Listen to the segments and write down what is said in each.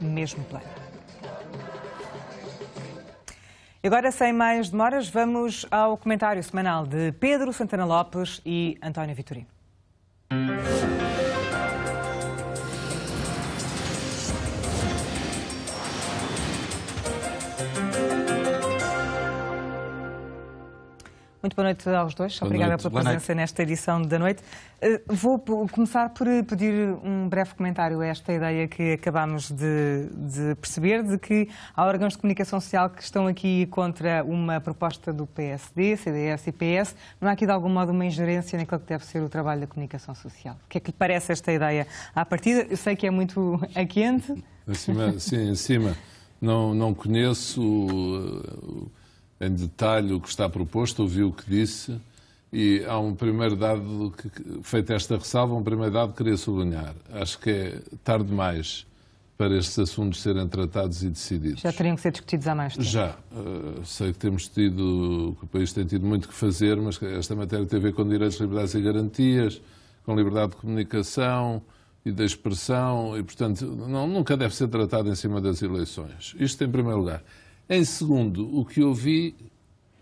mesmo plano. Agora, sem mais demoras, vamos ao comentário semanal de Pedro Santana Lopes e António Vitorino. Muito boa noite aos dois. Boa Obrigada noite. pela presença nesta edição da noite. Eh, vou começar por eh, pedir um breve comentário a esta ideia que acabámos de, de perceber, de que há órgãos de comunicação social que estão aqui contra uma proposta do PSD, CDS e PS. Não há aqui de algum modo uma ingerência naquilo que deve ser o trabalho da comunicação social? O que é que lhe parece esta ideia à partida? Eu sei que é muito a quente. sim, em cima. Não, não conheço. Uh, uh, em detalhe o que está proposto, ouviu o que disse e há um primeiro dado, que, feito esta ressalva, um primeiro dado que queria sublinhar. Acho que é tarde demais para estes assuntos serem tratados e decididos. Já teriam que ser discutidos há mais tempo. Já. Eh, sei que temos tido, que o país tem tido muito que fazer, mas esta matéria tem a ver com direitos, liberdades e garantias, com liberdade de comunicação e da expressão, e, portanto, não, nunca deve ser tratado em cima das eleições. Isto em primeiro lugar. Em segundo, o que eu vi,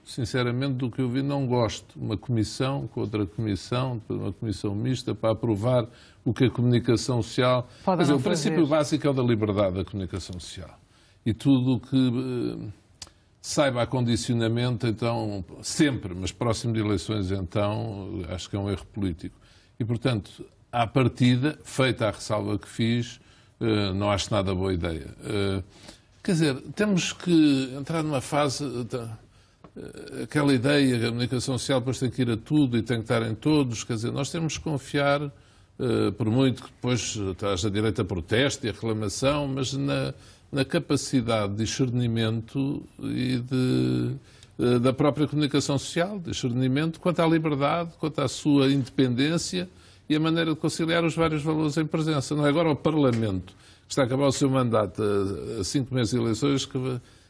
sinceramente, do que eu vi, não gosto. Uma comissão com outra comissão, uma comissão mista para aprovar o que a comunicação social. Pode Mas o fazer. princípio básico é o da liberdade da comunicação social. E tudo o que eh, saiba a condicionamento, então, sempre, mas próximo de eleições, então, acho que é um erro político. E, portanto, à partida, feita a ressalva que fiz, eh, não acho nada boa ideia. Eh, Quer dizer, temos que entrar numa fase. De, eh, aquela ideia que a comunicação social depois tem que ir a tudo e tem que estar em todos, quer dizer, nós temos que confiar, eh, por muito que depois haja direito a protesto e a reclamação, mas na, na capacidade de discernimento e de, eh, da própria comunicação social, discernimento quanto à liberdade, quanto à sua independência e a maneira de conciliar os vários valores em presença. Não é agora o Parlamento está a acabar o seu mandato, a cinco meses de eleições, que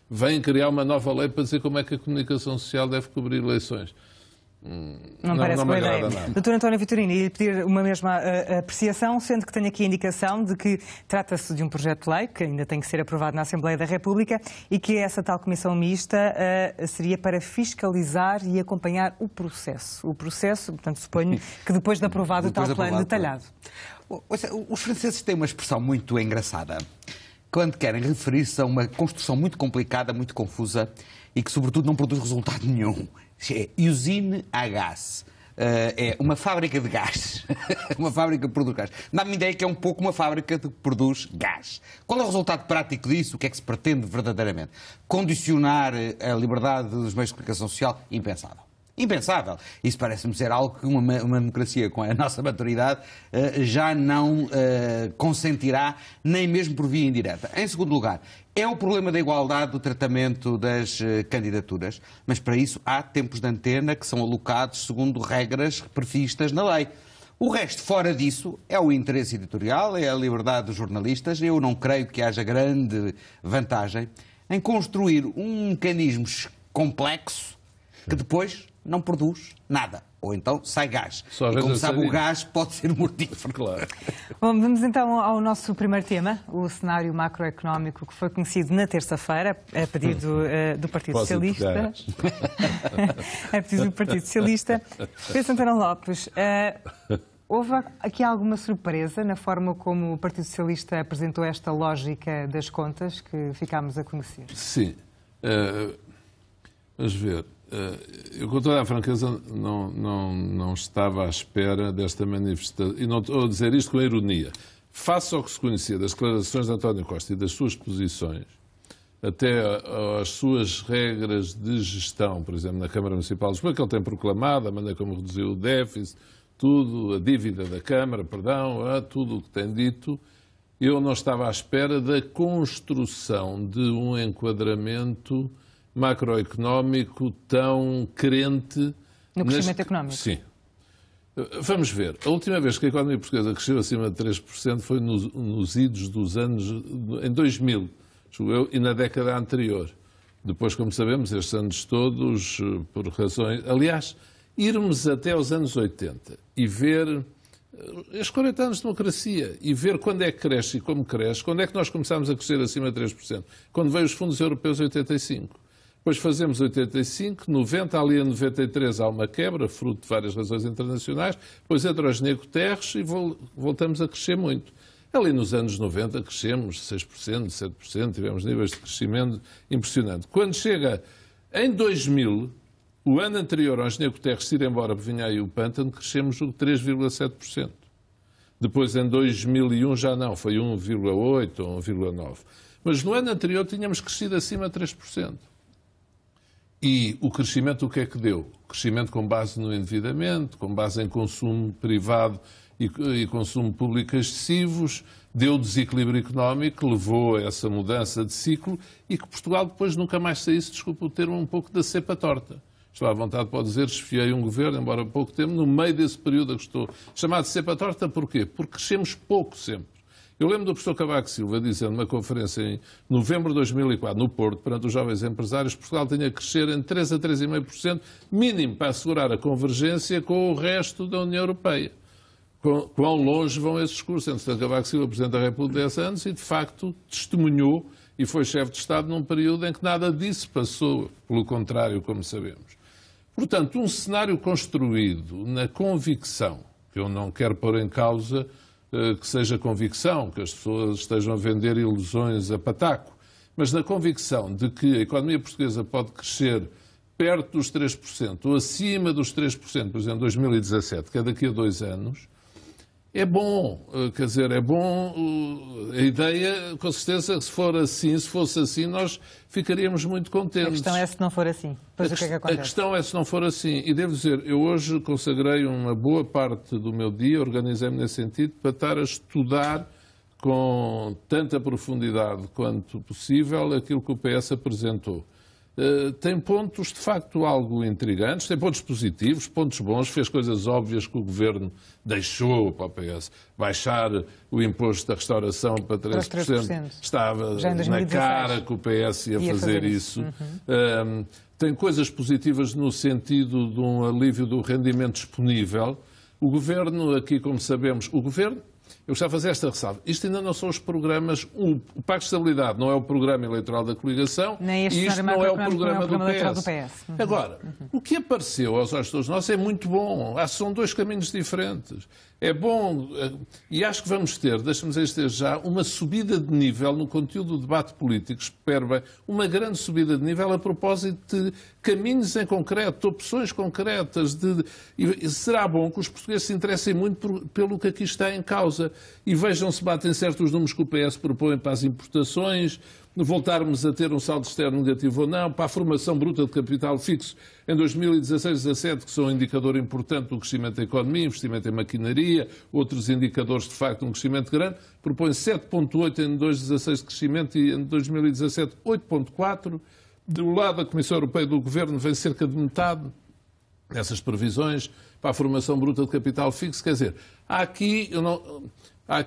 vem criar uma nova lei para dizer como é que a comunicação social deve cobrir eleições. Hum, não, não, parece não boa é ideia. Doutor António Vitorino, ia pedir uma mesma uh, apreciação, sendo que tenho aqui a indicação de que trata-se de um projeto de lei que ainda tem que ser aprovado na Assembleia da República e que essa tal comissão mista uh, seria para fiscalizar e acompanhar o processo. O processo, portanto, suponho que depois de aprovado depois o tal plano detalhado. Os franceses têm uma expressão muito engraçada quando querem referir-se a uma construção muito complicada, muito confusa e que, sobretudo, não produz resultado nenhum é Usine a Gás. Uh, é uma fábrica de gás. uma fábrica que produz gás. Dá-me ideia que é um pouco uma fábrica que produz gás. Qual é o resultado prático disso? O que é que se pretende verdadeiramente? Condicionar eh, a liberdade dos meios de comunicação social? Impensável. Impensável. Isso parece-me ser algo que uma, uma, democracia com a nossa maturidade eh, já não eh, consentirá, nem mesmo por via indireta. Em segundo lugar, é o problema da igualdade do tratamento das eh, candidaturas, mas para isso há tempos de antena que são alocados segundo regras previstas na lei. O resto, fora disso, é o interesse editorial, é a liberdade dos jornalistas. Eu não creio que haja grande vantagem em construir um mecanismo complexo que depois não produz nada. Ou então sai gás. Só e como sabe, o gás pode ser mortífero. Claro. Bom, vamos então ao nosso primeiro tema, o cenário macroeconómico que foi conhecido na terça-feira, a pedido uh, do Partido Posso Socialista. a pedido do Partido Socialista. Pedro Santana Lopes, uh, houve aqui alguma surpresa na forma como o Partido Socialista apresentou esta lógica das contas que ficámos a conhecer? Sim. Uh, vamos ver. Eh, eu, com toda a franqueza, não, não, não estava à espera desta manifestação. E não estou a dizer isto com ironia. Faça o que se conhecia das declarações de António Costa e das suas posições, até às suas regras de gestão, por exemplo, na Câmara Municipal de Lisboa, que ele tem proclamado, a maneira como reduziu o déficit, tudo, a dívida da Câmara, perdão, tudo o que tem dito, eu não estava à espera da construção de um enquadramento macroeconómico tão crente. No crescimento económico? Sim. Vamos ver. A última vez que a economia portuguesa cresceu acima de 3% foi nos, nos idos dos anos. em 2000, eu, e na década anterior. Depois, como sabemos, estes anos todos, por razões. Aliás, irmos até aos anos 80 e ver eh, estes 40 anos de democracia e ver quando é que cresce e como cresce, quando é que nós começámos a crescer acima de 3%, quando veio os fundos europeus 85. Depois fazemos 85, 90, ali em 93 há uma quebra, fruto de várias razões internacionais. Depois entra os Nego Terres e voltamos a crescer muito. Ali nos anos 90 crescemos 6%, 7%, tivemos níveis de crescimento impressionante. Quando chega em 2000, o ano anterior aos Nego Terres ir embora para Vinhai e o Pântano, crescemos 3,7%. Depois, em 2001, já não, foi 1,8% ou 1,9%. Mas no ano anterior tínhamos crescido acima de 3%. E o crescimento, o que é que deu? Crescimento com base no endividamento, com base em consumo privado e, e consumo público excessivos, deu desequilíbrio económico, levou a essa mudança de ciclo e que Portugal depois nunca mais saísse, desculpa o termo, um pouco da cepa torta. Estou à vontade para dizer, desfiei um governo, embora pouco tempo, no meio desse período a que estou chamado de cepa torta, porquê? Porque crescemos pouco sempre. Eu lembro do professor Cavaco Silva dizer numa conferência em novembro de 2004, no Porto, perante os jovens empresários, Portugal tinha que crescer em 3 a 3,5%, mínimo para assegurar a convergência com o resto da União Europeia. Quão longe vão esses cursos? Entretanto, Cavaco Silva, Presidente da República, 10 anos e, de facto, testemunhou e foi chefe de Estado num período em que nada disso passou, pelo contrário, como sabemos. Portanto, um cenário construído na convicção, que eu não quero pôr em causa, eh, que seja convicção, que as pessoas estejam a vender ilusões a pataco, mas na convicção de que a economia portuguesa pode crescer perto dos 3% ou acima dos 3%, por exemplo, em 2017, que é daqui a dois anos, é bom, eh, quer dizer, é bom eh, a ideia, com certeza, se for assim, se fosse assim, nós ficaríamos muito contentes. A questão é se não for assim. Pois a, o que é que acontece? a questão é se não for assim. E devo dizer, eu hoje consagrei uma boa parte do meu dia, organizei-me nesse sentido, para estar a estudar com tanta profundidade quanto possível aquilo que o PS apresentou. Eh, tem pontos de facto algo intrigantes, tem pontos positivos, pontos bons, fez coisas óbvias que o governo deixou para o PS. Baixar o imposto da restauração para 3%, para 3%. estava na cara que o PS ia, ia fazer, fazer, isso. Uhum. Ehm, tem coisas positivas no sentido de um alívio do rendimento disponível. O governo, aqui como sabemos, o governo eu gostava de fazer esta ressalva. Isto ainda não são os programas. O, o Pacto de Estabilidade não é o programa eleitoral da coligação Nem este e isto não é o é programa, do, PS. Do PS. Uhum. Agora, uhum. o que apareceu aos olhos de todos nós é muito bom. Há, são dois caminhos diferentes. É bom, eh, e acho que vamos ter, deixamos este já, uma subida de nível no conteúdo do debate político, espero bem, uma grande subida de nível a propósito de caminhos em concreto, opções concretas. De, e será bom que os portugueses se interessem muito por, pelo que aqui está em causa e vejam se batem certos números que o PS propõe para as importações, voltarmos a ter um saldo externo negativo ou não, para a formação bruta de capital fixo em 2016-17, que são um indicador importante do crescimento da economia, investimento em maquinaria, outros indicadores de facto um crescimento grande, propõe 7,8 em 2016 de crescimento e em 2017 8,4. Do lado da Comissão Europeia e do Governo vem cerca de metade dessas previsões para a formação bruta de capital fixo. Quer dizer, há aqui, eu não,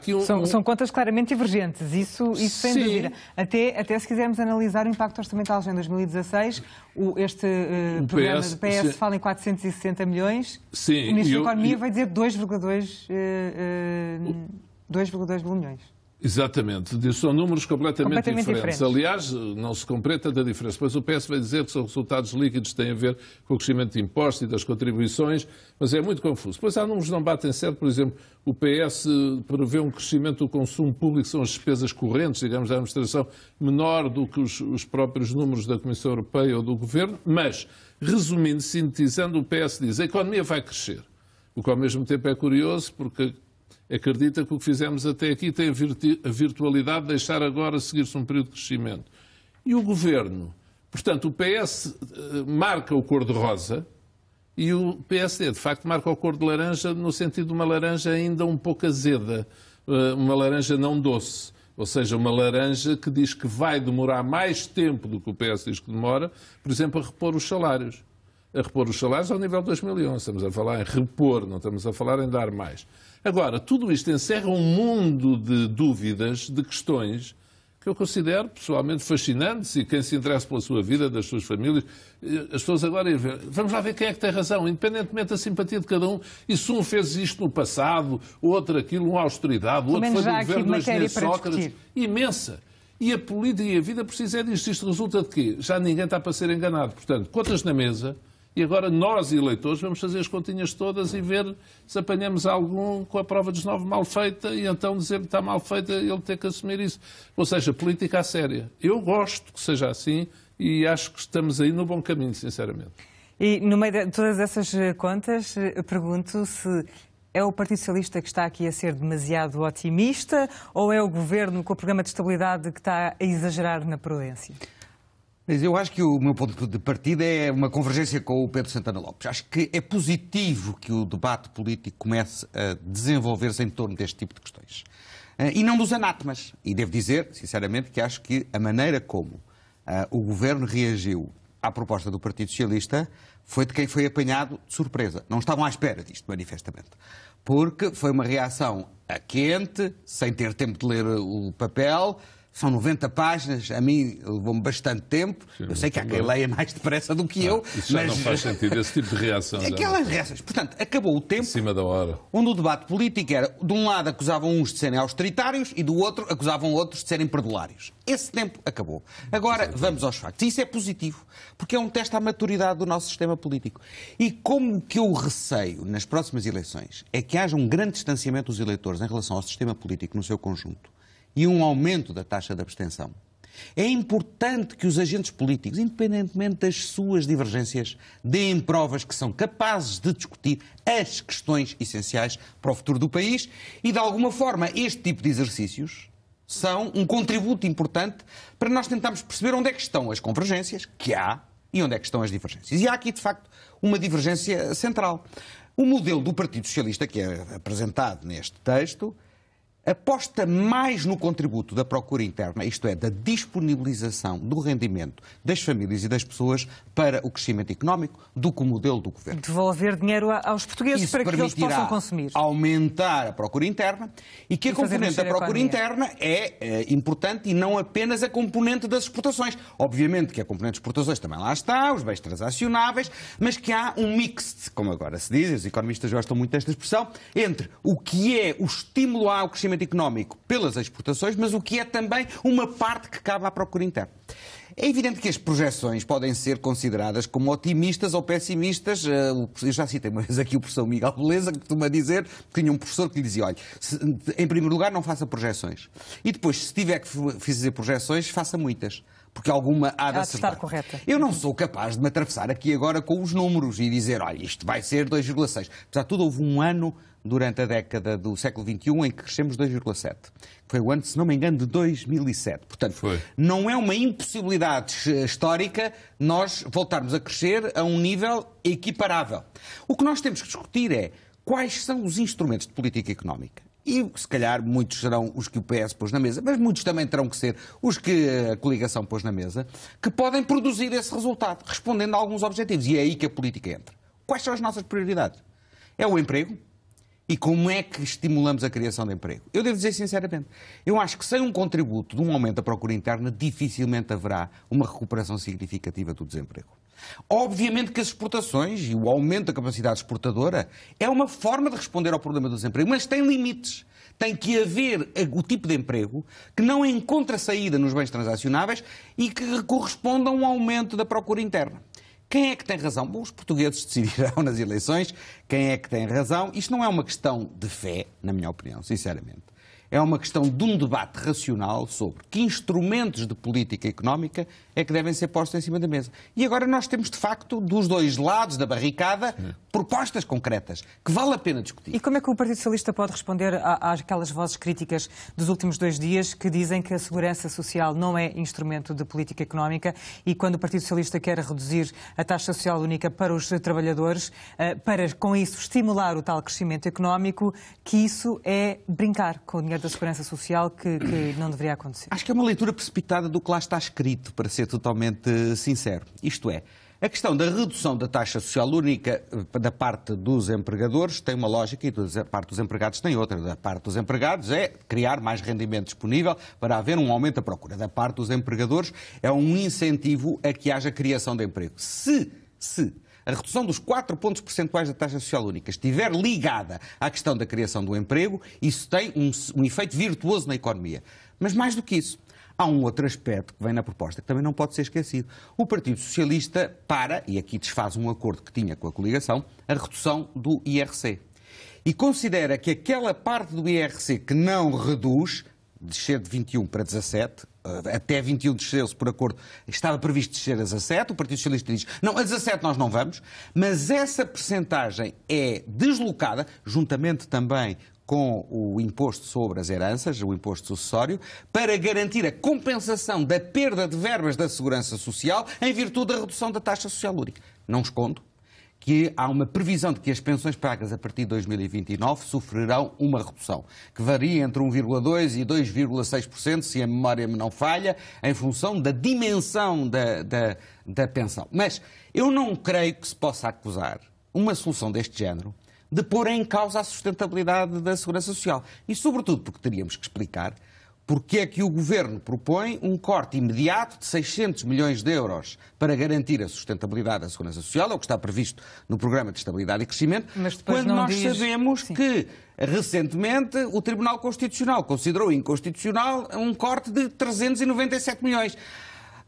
um, são, um... são, contas claramente divergentes, isso, isso sem dúvida. Até, até se quisermos analisar o impacto orçamental já em 2016, o, este uh, o programa PS, do PS sim. fala em 460 milhões, sim, o Ministro eu, da Economia eu, vai dizer 2,2 uh, uh, 2,2 milhões. Exatamente, são números completamente, completamente diferentes. diferentes. Aliás, não se completa da diferença. Pois o PS vai dizer que são resultados líquidos que têm a ver com o crescimento de impostos e das contribuições, mas é muito confuso. Pois há números que não batem certo, por exemplo, o PS prevê um crescimento do consumo público, são as despesas correntes, digamos, da administração, menor do que os, os próprios números da Comissão Europeia ou do Governo, mas, resumindo, sintetizando, o PS diz que a economia vai crescer. O que ao mesmo tempo é curioso, porque acredita que o que fizemos até aqui tem a virtualidade de deixar agora seguir-se um período de crescimento. E o governo? Portanto, o PS eh, marca o cor-de-rosa e o PSD, de facto, marca o cor-de-laranja no sentido de uma laranja ainda um pouco azeda, eh, uma laranja não doce. Ou seja, uma laranja que diz que vai demorar mais tempo do que o PS diz que demora, por exemplo, a repor os salários a repor os salários ao nível de 2011. Estamos a falar em repor, não estamos a falar em dar mais. Agora, tudo isto encerra um mundo de dúvidas, de questões, que eu considero pessoalmente fascinantes e quem se interessa pela sua vida, das suas famílias, eh, as pessoas agora ir ver. Vamos lá ver quem é que tem razão, independentemente da simpatia de cada um. E se um fez isto no passado, outro aquilo, uma austeridade, o outro foi no governo do Sócrates. Discutir. Imensa. E a política e a vida precisam disto. Isto resulta de quê? Já ninguém está para ser enganado. Portanto, contas na mesa, e agora nós, eleitores, vamos fazer as continhas todas e ver se apanhamos algum com a prova dos nove mal feita e então dizer que está mal feita ele tem que assumir isso. Ou seja, política à séria. Eu gosto que seja assim e acho que estamos aí no bom caminho, sinceramente. E no meio de todas essas eh, contas, eh, pergunto se é o Partido Socialista que está aqui a ser demasiado otimista ou é o governo com o programa de estabilidade que está a exagerar na prudência? Mas eu acho que o meu ponto de partida é uma convergência com o Pedro Santana Lopes. Acho que é positivo que o debate político comece a desenvolver-se em torno deste tipo de questões. Ah, e não dos anátemas. E devo dizer, sinceramente, que acho que a maneira como ah, o governo reagiu à proposta do Partido Socialista foi de quem foi apanhado de surpresa. Não estavam à espera disto, manifestamente. Porque foi uma reação a quente, sem ter tempo de ler o papel, são 90 páginas, a mim levou-me bastante tempo. Sim, eu sei que há quem leia mais depressa do que ah, eu. Isso mas... não faz sentido, esse tipo de reação. É? Aquelas reações. Portanto, acabou o tempo. Em cima da hora. Onde o debate político era, de um lado acusavam uns de serem austeritários e do outro acusavam outros de serem perdulários. Esse tempo acabou. Agora vamos aos factos. Isso é positivo, porque é um teste à maturidade do nosso sistema político. E como que eu receio nas próximas eleições é que haja um grande distanciamento dos eleitores em relação ao sistema político no seu conjunto e um aumento da taxa de abstenção. É importante que os agentes políticos, independentemente das suas divergências, deem provas que são capazes de discutir as questões essenciais para o futuro do país e, de alguma forma, este tipo de exercícios são um contributo importante para nós tentarmos perceber onde é que estão as convergências que há e onde é que estão as divergências. E há aqui, de facto, uma divergência central. O modelo do Partido Socialista que é apresentado neste texto aposta mais no contributo da procura interna, isto é, da disponibilização do rendimento das famílias e das pessoas para o crescimento económico, do que o modelo do governo. Devolver dinheiro aos portugueses Isso para que eles possam consumir. aumentar a procura interna e que e a componente da procura interna é, é, importante e não apenas a componente das exportações. Obviamente que a componente das exportações também lá está, os bens transacionáveis, mas que há um mix, como agora se diz, os economistas gostam muito desta expressão, entre o que é o estímulo ao crescimento crescimento económico pelas exportações, mas o que é também uma parte que cabe à procura interna. É evidente que as projeções podem ser consideradas como otimistas ou pessimistas. Eh, eu já citei uma vez aqui o professor Miguel Beleza, que costuma dizer que tinha um professor que lhe dizia: olha, em primeiro lugar, não faça projeções. E depois, se tiver que fazer projeções, faça muitas porque alguma há de, há de estar correta. Eu não sou capaz de me atravessar aqui agora com os números e dizer, olha, isto vai ser 2,6. Apesar de tudo, houve um ano durante a década do século XXI, em que crescemos 2,7. Foi o ano, se não me engano, de 2007. Portanto, Foi. não é uma impossibilidade eh, histórica nós voltarmos a crescer a um nível equiparável. O que nós temos que discutir é quais são os instrumentos de política económica. E se calhar muitos serão os que o PS pôs na mesa, mas muitos também terão que ser os que a coligação pôs na mesa, que podem produzir esse resultado, respondendo a alguns objetivos. E é aí que a política entra. Quais são as nossas prioridades? É o emprego, e como é que estimulamos a criação de emprego? Eu devo dizer sinceramente, eu acho que sem um contributo de um aumento da procura interna, dificilmente haverá uma recuperação significativa do desemprego. Obviamente que as exportações e o aumento da capacidade exportadora é uma forma de responder ao problema do desemprego, mas tem limites. Tem que haver o tipo de emprego que não encontra saída nos bens transacionáveis e que corresponda a um aumento da procura interna. Quem é que tem razão? Bom, os portugueses decidirão nas eleições quem é que tem razão. Isto não é uma questão de fé, na minha opinião, sinceramente é uma questão de um debate racional sobre que instrumentos de política económica é que devem ser postos em cima da mesa. E agora nós temos, de facto, dos dois lados da barricada, propostas concretas que vale a pena discutir. E como é que o Partido Socialista pode responder àquelas vozes críticas dos últimos dois dias que dizem que a segurança social não é instrumento de política económica e quando o Partido Socialista quer reduzir a taxa social única para os trabalhadores, eh, para com isso estimular o tal crescimento económico, que isso é brincar com o dinheiro da Segurança Social que, que, não deveria acontecer? Acho que é uma leitura precipitada do que lá está escrito, para ser totalmente eh, sincero. Isto é, a questão da redução da taxa social única eh, da parte dos empregadores tem uma lógica e da eh, parte dos empregados tem outra. Da parte dos empregados é criar mais rendimento disponível para haver um aumento da procura. Da parte dos empregadores é um incentivo a que haja criação de emprego. Se, se a redução dos 4 pontos percentuais da taxa social única estiver ligada à questão da criação do emprego, isso tem um, um efeito virtuoso na economia. Mas mais do que isso, Há um outro aspecto que vem na proposta que também não pode ser esquecido. O Partido Socialista para, e aqui desfaz um acordo que tinha com a coligação, a redução do IRC. E considera que aquela parte do IRC que não reduz, descer de 21 para 17, eh, até 21 desceu-se por acordo, estava previsto descer a 17, o Partido Socialista diz, não, a 17 nós não vamos, mas essa percentagem é deslocada, juntamente também com o imposto sobre as heranças, o imposto sucessório, para garantir a compensação da perda de verbas da segurança social em virtude da redução da taxa social única. Não escondo, que há uma previsão de que as pensões pagas a partir de 2029 sofrerão uma redução, que varia entre 1,2% e 2,6%, se a memória me não falha, em função da dimensão da, da, da pensão. Mas eu não creio que se possa acusar uma solução deste género de pôr em causa a sustentabilidade da Segurança Social. E, sobretudo, porque teríamos que explicar porque é que o Governo propõe um corte imediato de 600 milhões de euros para garantir a sustentabilidade da Segurança Social, é o que está previsto no Programa de Estabilidade e Crescimento, quando nós diz... sabemos Sim. que, recentemente, o Tribunal Constitucional considerou inconstitucional um corte de 397 milhões.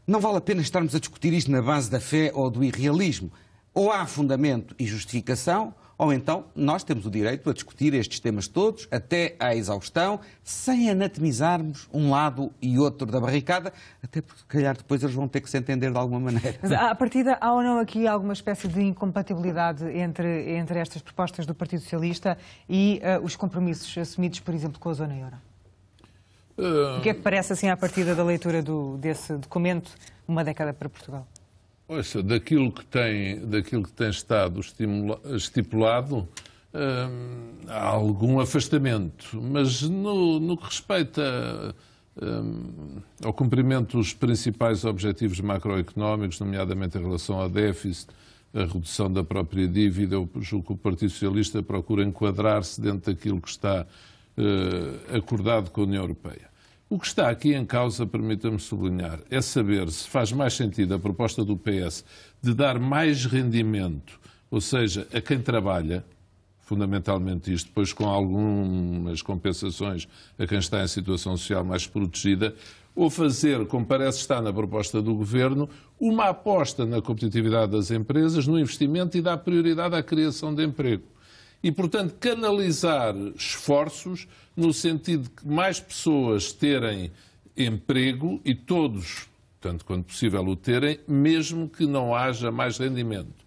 Não vale a pena estarmos a discutir isto na base da fé ou do irrealismo. Ou há fundamento e justificação, ou então nós temos o direito a discutir estes temas todos até à exaustão, sem anatomizarmos um lado e outro da barricada, até porque, calhar, depois eles vão ter que se entender de alguma maneira. Mas, à partida, há ou não aqui alguma espécie de incompatibilidade entre, entre estas propostas do Partido Socialista e uh, os compromissos assumidos, por exemplo, com a Zona Euro? O que é que eh, parece, assim, à partida da leitura do, desse documento, uma década para Portugal? Ouça, daquilo que tem, daquilo que tem estado estipulado, hum, há algum afastamento, mas no, no que respeita hum, ao cumprimento dos principais objetivos macroeconómicos, nomeadamente em relação ao déficit, a redução da própria dívida, eu julgo que o Partido Socialista procura enquadrar-se dentro daquilo que está uh, acordado com a União Europeia. O que está aqui em causa, permita-me sublinhar, é saber se faz mais sentido a proposta do PS de dar mais rendimento, ou seja, a quem trabalha, fundamentalmente isto, depois com algumas compensações a quem está em situação social mais protegida, ou fazer, como parece estar na proposta do Governo, uma aposta na competitividade das empresas, no investimento e dar prioridade à criação de emprego e, portanto, canalizar esforços no sentido de que mais pessoas terem emprego e todos, tanto quanto possível, o terem, mesmo que não haja mais rendimento.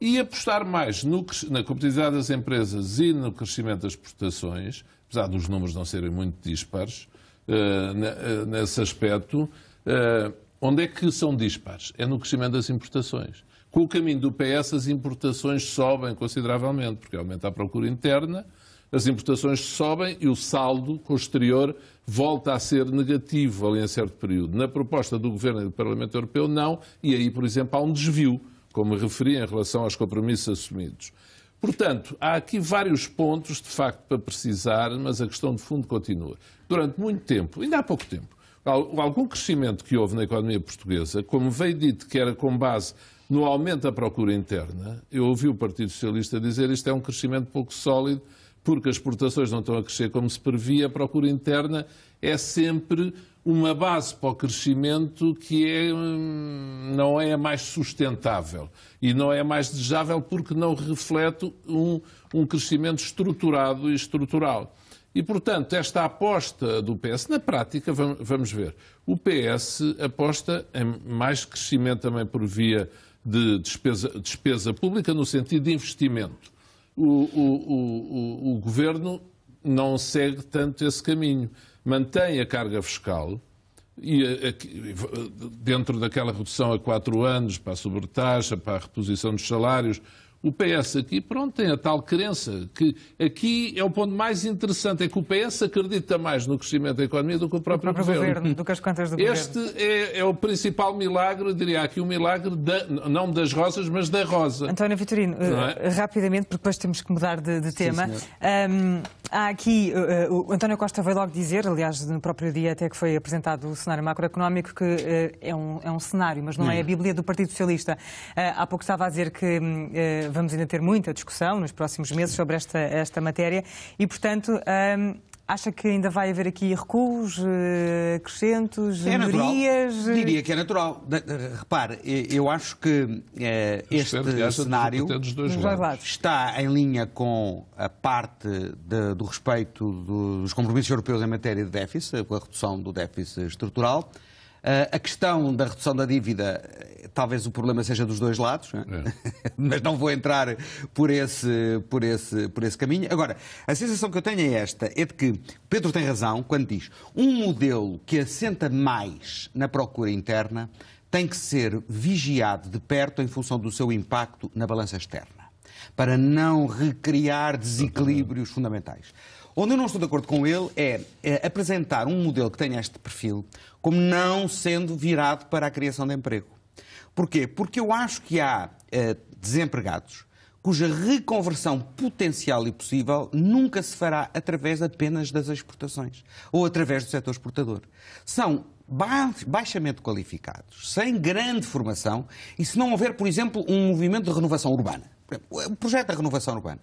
E apostar mais no, na competitividade das empresas e no crescimento das exportações, apesar dos números não serem muito dispares, uh, nesse aspecto. Uh, onde é que são dispares? É no crescimento das importações. Com o caminho do PS, as importações sobem consideravelmente, porque aumenta a procura interna, as importações sobem e o saldo com o exterior volta a ser negativo ali em certo período. Na proposta do Governo e do Parlamento Europeu, não, e aí, por exemplo, há um desvio, como referi, em relação aos compromissos assumidos. Portanto, há aqui vários pontos, de facto, para precisar, mas a questão de fundo continua. Durante muito tempo, ainda há pouco tempo, algum crescimento que houve na economia portuguesa, como veio dito que era com base no aumento da procura interna, eu ouvi o Partido Socialista dizer isto é um crescimento pouco sólido, porque as exportações não estão a crescer como se previa, a procura interna é sempre uma base para o crescimento que é, hum, não é mais sustentável e não é mais desejável porque não reflete um, um crescimento estruturado e estrutural. E, portanto, esta aposta do PS, na prática, vamos ver, o PS aposta em mais crescimento também por via de despesa, despesa pública no sentido de investimento. O, o, o, o, governo não segue tanto esse caminho. Mantém a carga fiscal e a, a, dentro daquela redução a quatro anos para a sobretaxa, para a reposição dos salários, o PS aqui, pronto, tem a tal crença que aqui é o ponto mais interessante, é que o PS acredita mais no crescimento da economia do que o próprio, o próprio governo. governo. Do que as contas do este governo. É, é, o principal milagre, eu diria aqui, o milagre da, não das rosas, mas da rosa. António Vitorino, eh, é? rapidamente, porque depois temos que mudar de, de tema. Sim, Há aqui, eh, o António Costa veio logo dizer, aliás, no próprio dia até que foi apresentado o cenário macroeconómico, que eh, é um, é um cenário, mas não é a hum. Bíblia do Partido Socialista. Há pouco estava a dizer que hum, vamos ainda ter muita discussão nos próximos meses sobre esta, esta matéria e, portanto, hum, acha que ainda vai haver aqui recuos, eh, acrescentos, é melhorias? Natural. Diria que é natural. Repare, eh, eu acho que eh, este que cenário está em linha com a parte de, do respeito dos compromissos europeus em matéria de déficit, com a redução do déficit estrutural. Ah, a questão da redução da dívida, talvez o problema seja dos dois lados, não é? É. mas não vou entrar por esse, por, esse, por esse caminho. Agora, a sensação que eu tenho é esta: é de que Pedro tem razão quando diz um modelo que assenta mais na procura interna tem que ser vigiado de perto em função do seu impacto na balança externa, para não recriar desequilíbrios fundamentais. Onde eu não estou de acordo com ele é, é apresentar um modelo que tenha este perfil como não sendo virado para a criação de emprego. Porquê? Porque eu acho que há é, desempregados cuja reconversão potencial e possível nunca se fará através apenas das exportações ou através do setor exportador. São baixamente qualificados, sem grande formação e se não houver, por exemplo, um movimento de renovação urbana. O projeto da renovação urbana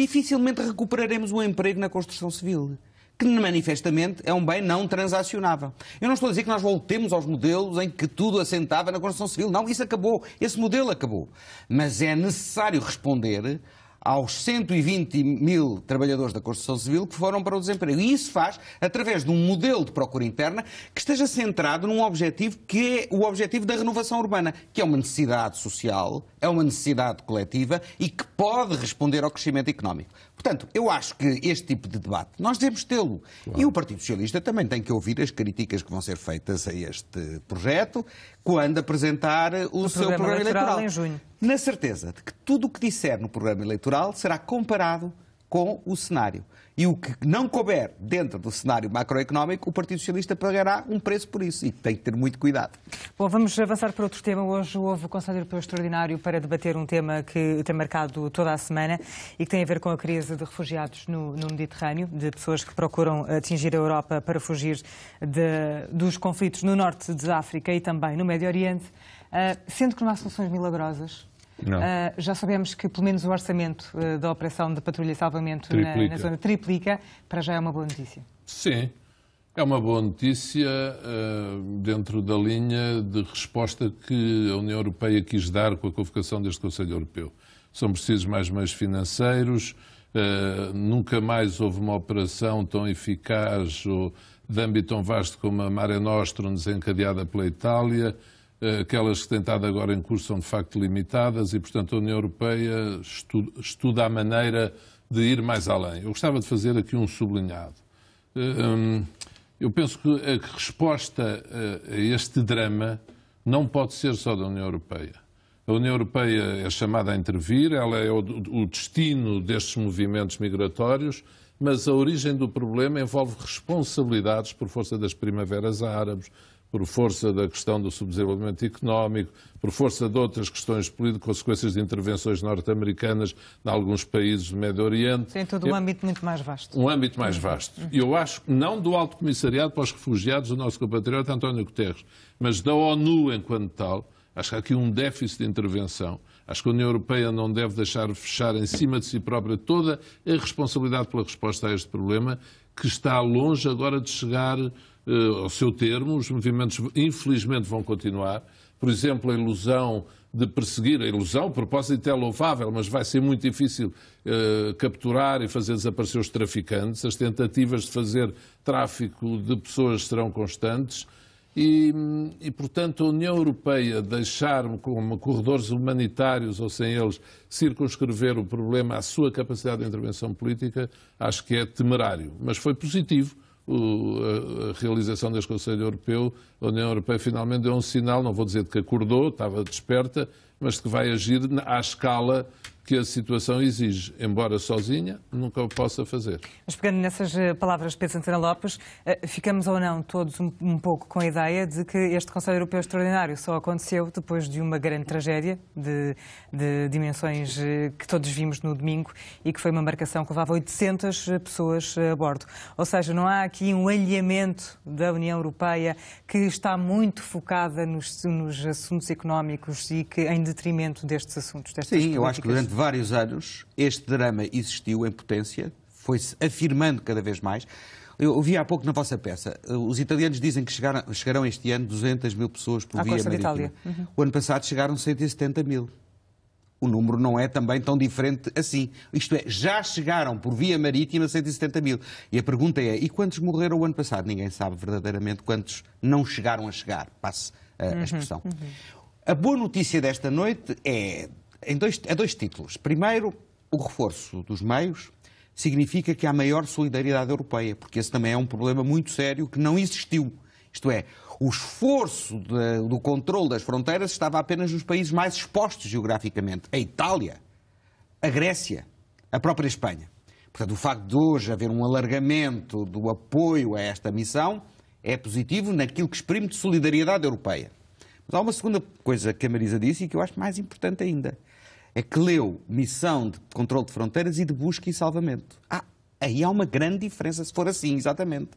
dificilmente recuperaremos o emprego na construção civil que manifestamente é um bem não transacionável. Eu não estou a dizer que nós voltemos aos modelos em que tudo assentava na construção civil. Não, isso acabou. Esse modelo acabou. Mas é necessário responder aos 120 mil trabalhadores da construção civil que foram para o desemprego. E isso faz através de um modelo de procura interna que esteja centrado num objetivo que é o objetivo da renovação urbana, que é uma necessidade social, é uma necessidade coletiva e que pode responder ao crescimento económico. Portanto, eu acho que este tipo de debate nós devemos tê-lo. Claro. E o Partido Socialista também tem que ouvir as críticas que vão ser feitas a este projeto quando apresentar o, o seu programa, programa eleitoral. Em junho. Na certeza de que tudo o que disser no programa eleitoral será comparado com o cenário. E o que não couber dentro do cenário macroeconómico, o Partido Socialista pagará um preço por isso e tem que ter muito cuidado. Bom, vamos avançar para outro tema. Hoje houve o Conselho Europeu Extraordinário para debater um tema que tem marcado toda a semana e que tem a ver com a crise de refugiados no, no Mediterrâneo, de pessoas que procuram atingir a Europa para fugir de, dos conflitos no norte de África e também no Médio Oriente. Uh, sendo que não há soluções milagrosas, Uh, já sabemos que pelo menos o orçamento uh, da operação de patrulha e salvamento na, na, zona triplica, para já é uma boa notícia. Sim, é uma boa notícia uh, dentro da linha de resposta que a União Europeia quis dar com a convocação deste Conselho Europeu. São precisos mais meios financeiros, nunca mais houve uma operação tão eficaz ou de âmbito tão vasto como a Mare Nostrum, desencadeada pela Itália, eh, aquelas que têm estado agora em curso são de facto limitadas e, portanto, a União Europeia estuda a maneira de ir mais além. Eu gostava de fazer aqui um sublinhado. Eh, hum, eu penso que a resposta eh, a este drama não pode ser só da União Europeia. A União Europeia é chamada a intervir, ela é o destino destes movimentos migratórios, mas a origem do problema envolve responsabilidades por força das primaveras árabes, por força da questão do subdesenvolvimento económico, por força de outras questões políticas, consequências de intervenções norte-americanas em alguns países do Médio Oriente. Tem todo um âmbito muito mais vasto. Um âmbito mais vasto. E eu acho, não do Alto Comissariado para os Refugiados, o nosso compatriota António Guterres, mas da ONU enquanto tal, acho que há aqui um déficit de intervenção. Acho que a União Europeia não deve deixar fechar em cima de si própria toda a responsabilidade pela resposta a este problema, que está longe agora de chegar eh, ao seu termo. Os movimentos, infelizmente, vão continuar. Por exemplo, a ilusão de perseguir, a ilusão, o propósito é louvável, mas vai ser muito difícil eh, capturar e fazer desaparecer os traficantes. As tentativas de fazer tráfico de pessoas serão constantes. E, e, portanto, a União Europeia deixar como corredores humanitários ou sem eles circunscrever o problema à sua capacidade de intervenção política, acho que é temerário. Mas foi positivo a realização deste Conselho Europeu. A União Europeia finalmente deu um sinal, não vou dizer de que acordou, estava desperta, mas de que vai agir à escala que a situação exige, embora sozinha, nunca o possa fazer. Mas pegando nessas eh, palavras, de Pedro Santana Lopes, eh, ficamos ou não todos um, um pouco com a ideia de que este Conselho Europeu Extraordinário só aconteceu depois de uma grande tragédia de, de dimensões eh, que todos vimos no domingo e que foi uma embarcação que levava 800 pessoas a bordo. Ou seja, não há aqui um alinhamento da União Europeia que está muito focada nos, nos assuntos económicos e que em detrimento destes assuntos, destas Sim, políticas. eu acho que durante vários anos, este drama existiu em potência, foi-se afirmando cada vez mais. Eu ouvi há pouco na vossa peça, eh, os italianos dizem que chegaram, chegarão este ano 200 mil pessoas por à via costa marítima. Itália. Uhum. O ano passado chegaram 170 mil. O número não é também tão diferente assim. Isto é, já chegaram por via marítima 170 mil. E a pergunta é, e quantos morreram o ano passado? Ninguém sabe verdadeiramente quantos não chegaram a chegar, passe eh, a, uhum. expressão. Uhum. A boa notícia desta noite é, em dois, a dois títulos. Primeiro, o reforço dos meios significa que há maior solidariedade europeia, porque esse também é um problema muito sério que não existiu. Isto é, o esforço de, do controle das fronteiras estava apenas nos países mais expostos geograficamente a Itália, a Grécia, a própria Espanha. Portanto, o facto de hoje haver um alargamento do apoio a esta missão é positivo naquilo que exprime de solidariedade europeia. Mas há uma segunda coisa que a Marisa disse e que eu acho mais importante ainda é que leu missão de controle de fronteiras e de busca e salvamento. Ah, aí há uma grande diferença se for assim, exatamente.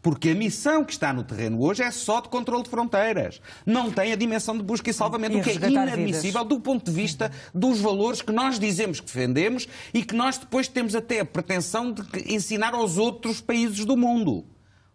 Porque a missão que está no terreno hoje é só de controle de fronteiras. Não tem a dimensão de busca e salvamento, e o que é inadmissível vidas. do ponto de vista dos valores que nós dizemos que defendemos e que nós depois temos até a pretensão de ensinar aos outros países do mundo.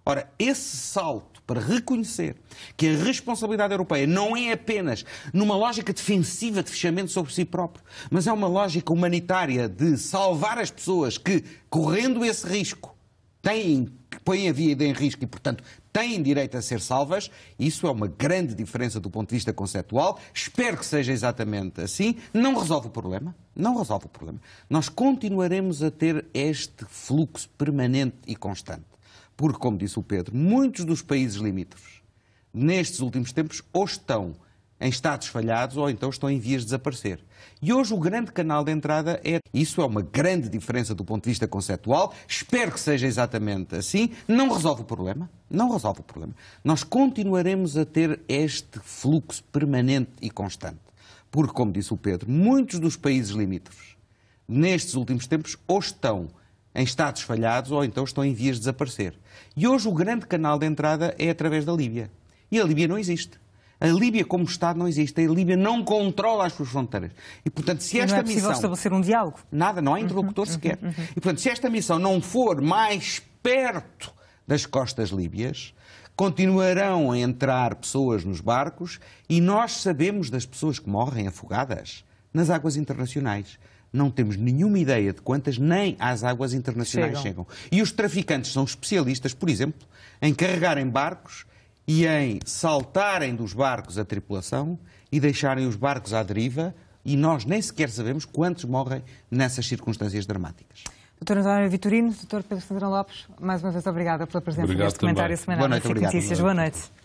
Ora, esse salto para reconhecer que a responsabilidade europeia não é apenas numa lógica defensiva de fechamento sobre si próprio, mas é uma lógica humanitária de salvar as pessoas que, correndo esse risco, têm, põem a vida em risco e, portanto, têm direito a ser salvas, isso é uma grande diferença do ponto de vista conceptual. Espero que seja exatamente assim. Não resolve o problema. Não resolve o problema. Nós continuaremos a ter este fluxo permanente e constante. Porque, como disse o Pedro, muitos dos países limítrofes, nestes últimos tempos, ou estão em estados falhados ou então estão em vias de desaparecer. E hoje o grande canal de entrada é. Isso é uma grande diferença do ponto de vista conceptual. Espero que seja exatamente assim. Não resolve o problema. Não resolve o problema. Nós continuaremos a ter este fluxo permanente e constante. Porque, como disse o Pedro, muitos dos países limítrofes, nestes últimos tempos, ou estão em estados falhados ou então estão em vias de desaparecer. E hoje o grande canal de entrada é através da Líbia. E a Líbia não existe. A Líbia como Estado não existe. A Líbia não controla as suas fronteiras. E, portanto, se esta missão... Não é possível missão... estabelecer um diálogo. Nada, não há uhum, interlocutor uhum, sequer. Uhum, uhum. E, portanto, se esta missão não for mais perto das costas líbias, continuarão a entrar pessoas nos barcos e nós sabemos das pessoas que morrem afogadas nas águas internacionais não temos nenhuma ideia de quantas nem às águas internacionais chegam. chegam. E os traficantes são especialistas, por exemplo, em carregarem barcos e em saltarem dos barcos a tripulação e deixarem os barcos à deriva e nós nem sequer sabemos quantos morrem nessas circunstâncias dramáticas. Doutor António Vitorino, doutor Pedro Santana Lopes, mais uma vez obrigada pela presença obrigado neste comentário semanal. Boa noite, obrigado. Boa noite.